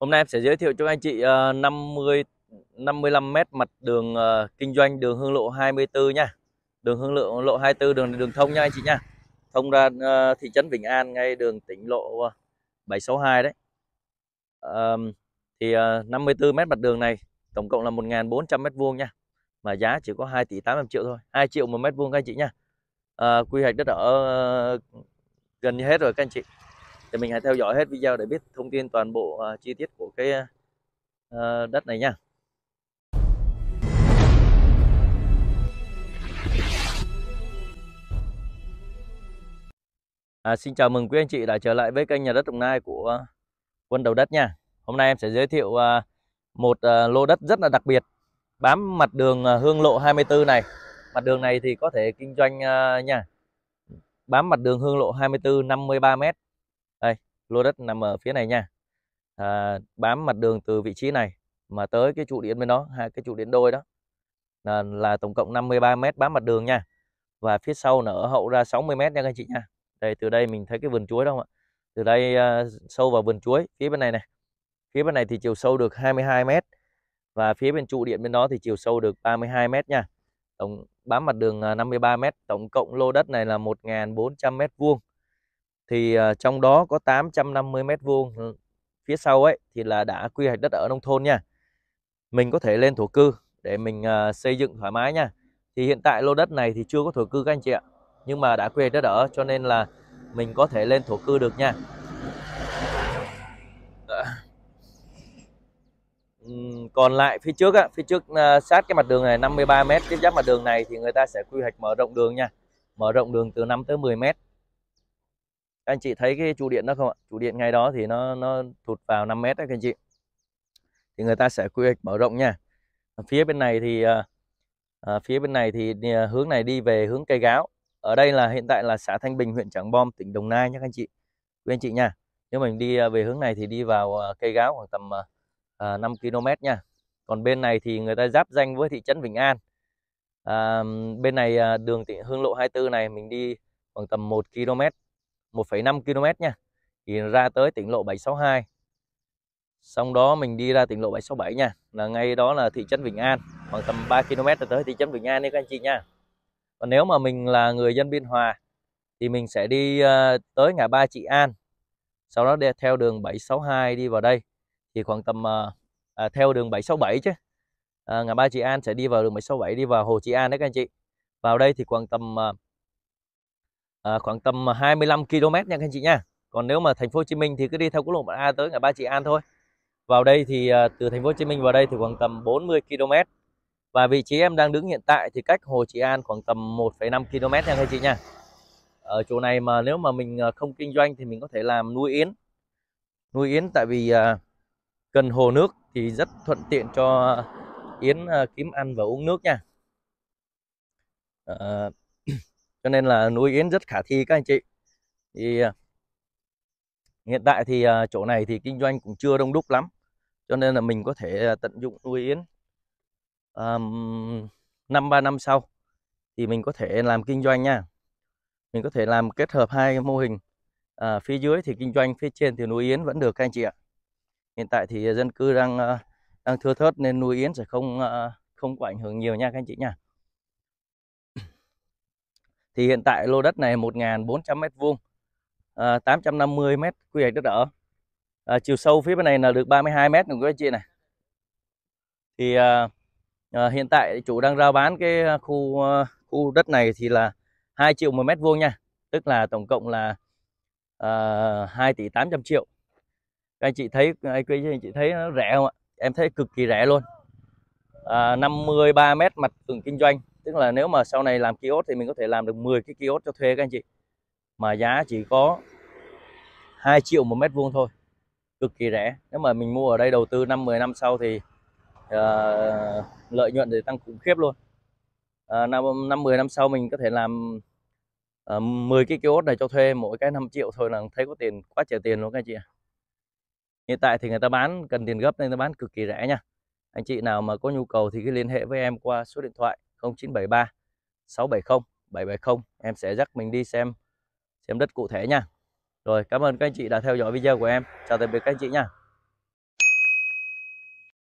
Hôm nay em sẽ giới thiệu cho anh chị 50 55 m mặt đường ờ, kinh doanh đường Hương lộ 24 nha. Đường Hương lộ lộ 24 đường đường thông nha anh chị nha. Thông ra ờ, thị trấn Vĩnh An ngay đường tỉnh lộ 762 ờ, đấy. thì 54 m mặt đường này tổng cộng là 1.400 mét vuông nha. Mà giá chỉ có 2 tỷ 800 triệu thôi. 2 triệu một mét vuông các anh chị nha. quy hoạch đất ở gần như hết rồi các anh chị thì mình hãy theo dõi hết video để biết thông tin toàn bộ uh, chi tiết của cái uh, đất này nha À, xin chào mừng quý anh chị đã trở lại với kênh nhà đất Đồng Nai của uh, Quân Đầu Đất nha. Hôm nay em sẽ giới thiệu uh, một uh, lô đất rất là đặc biệt bám mặt đường Hương Lộ 24 này. Mặt đường này thì có thể kinh doanh nha. Bám mặt đường Hương Lộ 24 53 m đây lô đất nằm ở phía này nha à, bám mặt đường từ vị trí này mà tới cái trụ điện bên đó hai cái trụ điện đôi đó là, là tổng cộng 53 mét bám mặt đường nha và phía sau nở hậu ra 60 mét nha các anh chị nha đây từ đây mình thấy cái vườn chuối đâu ạ từ đây à, sâu vào vườn chuối phía bên này này phía bên này thì chiều sâu được 22 mét và phía bên trụ điện bên đó thì chiều sâu được 32 mét nha tổng bám mặt đường 53 à, mét tổng cộng lô đất này là 1.400 mét vuông thì ờ, trong đó có 850 mét vuông ừ, phía sau ấy thì là đã quy hoạch đất ở nông thôn nha mình có thể lên thổ cư để mình ờ, xây dựng thoải mái nha thì hiện tại lô đất này thì chưa có thổ cư các anh chị ạ nhưng mà đã quy hoạch đất ở cho nên là mình có thể lên thổ cư được nha còn lại phía trước á, phía trước ờ, sát cái mặt đường này 53 mét tiếp giáp mặt đường này thì người ta sẽ quy hoạch mở rộng đường nha mở rộng đường từ 5 tới 10 mét các anh chị thấy cái trụ điện đó không ạ trụ điện ngay đó thì nó nó thụt vào 5 mét đấy các anh chị thì người ta sẽ quy hoạch mở rộng nha phía bên này thì à, phía bên này thì ờ, hướng này đi về hướng cây gáo ở đây là hiện tại là xã Thanh Bình huyện Trảng Bom tỉnh Đồng Nai nhé các anh chị quý anh chị nha nếu mình đi về hướng này thì đi vào cây gáo khoảng tầm à, 5 km nha còn bên này thì người ta giáp danh với thị trấn Vĩnh An à, bên này đường tỉnh Hương lộ 24 này mình đi khoảng tầm 1 km 1,5 km nha thì ra tới tỉnh lộ 762 xong đó mình đi ra tỉnh lộ 767 nha là ngay đó là thị trấn Vĩnh An khoảng tầm 3 km là tới thị trấn Vĩnh An đấy các anh chị nha còn nếu mà mình là người dân Biên Hòa thì mình sẽ đi ờ, tới ngã ba Trị An sau đó đi theo đường 762 đi vào đây thì khoảng tầm ờ, à, theo đường 767 chứ à, ngã ba Trị An sẽ đi vào đường 767 đi vào Hồ Trị An đấy các anh chị vào đây thì khoảng tầm uh, à, khoảng tầm 25 ờ, km nha các anh chị nha còn nếu mà thành phố Hồ Chí Minh thì cứ đi theo quốc lộ 1A tới ngã ba Trị An thôi vào đây thì à, từ thành phố Hồ Chí Minh vào đây thì khoảng tầm 40 km và vị trí em đang đứng hiện tại thì cách Hồ Trị An khoảng tầm 1,5 km nha các anh chị nha ở chỗ này mà nếu mà mình không kinh doanh thì mình có thể làm nuôi yến nuôi yến tại vì à, gần hồ nước thì rất thuận tiện cho yến à, kiếm ăn và uống nước nha à, cho nên là nuôi yến rất khả thi các anh chị thì à, hiện tại thì à, chỗ này thì kinh doanh cũng chưa đông đúc lắm cho nên là mình có thể à, tận dụng nuôi yến năm ba năm sau thì mình có thể làm kinh doanh nha mình có thể làm kết hợp hai mô hình à, phía dưới thì kinh doanh phía trên thì nuôi yến vẫn được các anh chị ạ hiện tại thì dân cư đang đang thưa thớt nên nuôi yến sẽ không không có ảnh hưởng nhiều nha các anh chị nha thì hiện tại lô đất này 1.400 m2, à, 850 m quy hoạch đất ở. À, chiều sâu phía bên này là được 32 m các anh chị này. Thì à, à, hiện tại chủ đang rao bán cái khu à, khu đất này thì là 2 triệu một mét vuông nha. Tức là tổng cộng là uh, à, 2 tỷ 800 triệu. Các anh chị thấy các à, anh chị thấy nó rẻ không ạ? Em thấy cực kỳ rẻ luôn. À, 53 mét mặt tường kinh doanh tức là nếu mà sau này làm kiosk thì mình có thể làm được 10 cái kiosk cho thuê các anh chị mà giá chỉ có 2 triệu một mét vuông thôi cực kỳ rẻ nếu mà mình mua ở đây đầu tư năm 10 năm sau thì uh, lợi nhuận để tăng khủng khiếp luôn uh, năm năm 10 năm sau mình có thể làm uh, ờ, 10 cái kiosk này cho thuê mỗi cái 5 triệu thôi là thấy có tiền quá trời tiền luôn các anh chị hiện tại thì người ta bán cần tiền gấp nên người ta bán cực kỳ rẻ nha anh chị nào mà có nhu cầu thì cứ liên hệ với em qua số điện thoại 0973 670 770 em sẽ dắt mình đi xem xem đất cụ thể nha rồi cảm ơn các anh chị đã theo dõi video của em chào tạm biệt các anh chị nha